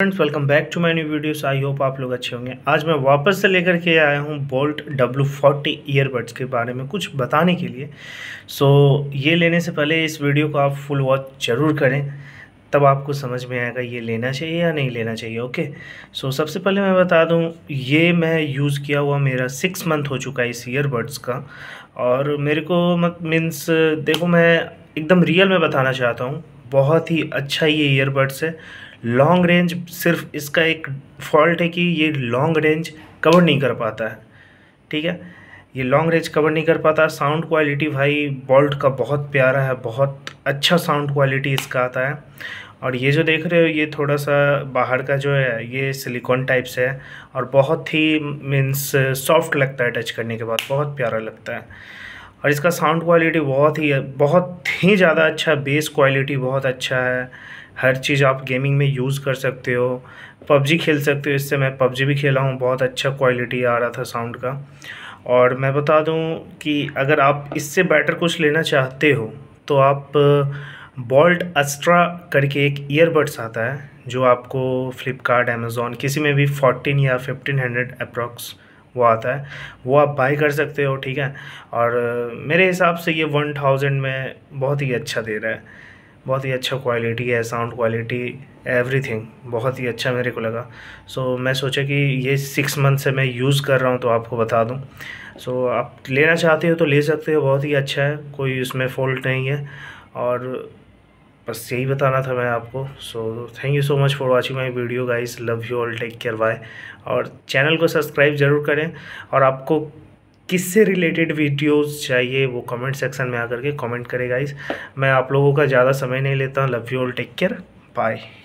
friends welcome back to my new videos I hope आप लोग अच्छे होंगे आज मैं वापस से लेकर के आया हूँ बोल्ट डब्लू फोर्टी ईयरबड्स के बारे में कुछ बताने के लिए सो so, ये लेने से पहले इस वीडियो को आप फुल वॉच ज़रूर करें तब आपको समझ में आएगा ये लेना चाहिए या नहीं लेना चाहिए ओके सो so, सबसे पहले मैं बता दूँ ये मैं यूज़ किया हुआ मेरा सिक्स मंथ हो चुका है इस ईयरबड्स का और मेरे को मत मीन्स देखो मैं एकदम रियल में बताना चाहता हूँ बहुत ही अच्छा ये ईयरबड्स है लॉन्ग रेंज सिर्फ इसका एक फॉल्ट है कि ये लॉन्ग रेंज कवर नहीं कर पाता है ठीक है ये लॉन्ग रेंज कवर नहीं कर पाता साउंड क्वालिटी भाई बॉल्ट का बहुत प्यारा है बहुत अच्छा साउंड क्वालिटी इसका आता है और ये जो देख रहे हो ये थोड़ा सा बाहर का जो है ये सिलिकॉन टाइप से है और बहुत ही मीन्स सॉफ्ट लगता है टच करने के बाद बहुत प्यारा लगता है और इसका साउंड क्वालिटी बहुत ही बहुत ही ज़्यादा अच्छा बेस क्वालिटी बहुत अच्छा है हर चीज़ आप गेमिंग में यूज़ कर सकते हो पबजी खेल सकते हो इससे मैं पबजी भी खेला हूँ बहुत अच्छा क्वालिटी आ रहा था साउंड का और मैं बता दूँ कि अगर आप इससे बेटर कुछ लेना चाहते हो तो आप बॉल्ट अस्ट्रा करके एक ईयरबड्स आता है जो आपको फ्लिपकार्ट अमेज़ोन किसी में भी फोर्टीन या फिफ्टीन हंड्रेड अप्रॉक्स वो आता है वो आप बाई कर सकते हो ठीक है और मेरे हिसाब से ये वन थाउजेंड में बहुत ही अच्छा दे रहा है बहुत ही अच्छा क्वालिटी है साउंड क्वालिटी एवरीथिंग बहुत ही अच्छा मेरे को लगा सो so, मैं सोचा कि ये सिक्स मंथ से मैं यूज़ कर रहा हूँ तो आपको बता दूँ सो so, आप लेना चाहते हो तो ले सकते हो बहुत ही अच्छा है कोई उसमें फॉल्ट नहीं है और बस यही बताना था मैं आपको so thank you so much for watching my video guys love you all take care bye और चैनल को सब्सक्राइब ज़रूर करें और आपको किससे रिलेटेड वीडियोस चाहिए वो कमेंट सेक्शन में आकर के कमेंट करेगा गाइस मैं आप लोगों का ज़्यादा समय नहीं लेता love you all take care bye